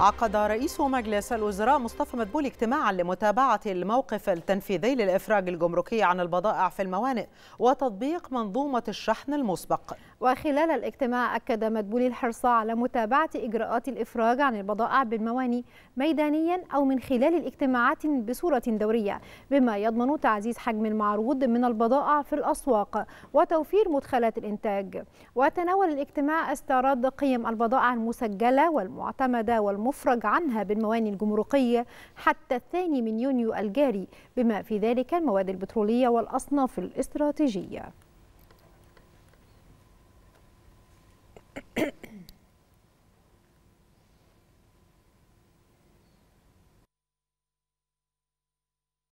عقد رئيس مجلس الوزراء مصطفى مدبولي اجتماعا لمتابعة الموقف التنفيذي للإفراج الجمركي عن البضائع في الموانئ وتطبيق منظومة الشحن المسبق وخلال الاجتماع أكد مدبولي الحرص على متابعة إجراءات الإفراج عن البضائع بالمواني ميدانيا أو من خلال الاجتماعات بصورة دورية بما يضمن تعزيز حجم المعروض من البضائع في الأسواق وتوفير مدخلات الإنتاج وتناول الاجتماع استعراض قيم البضائع المسجلة والمعتمدة والمعتمدة المفرج عنها بالمواني الجمركية حتى الثاني من يونيو الجاري بما في ذلك المواد البترولية والأصناف الاستراتيجية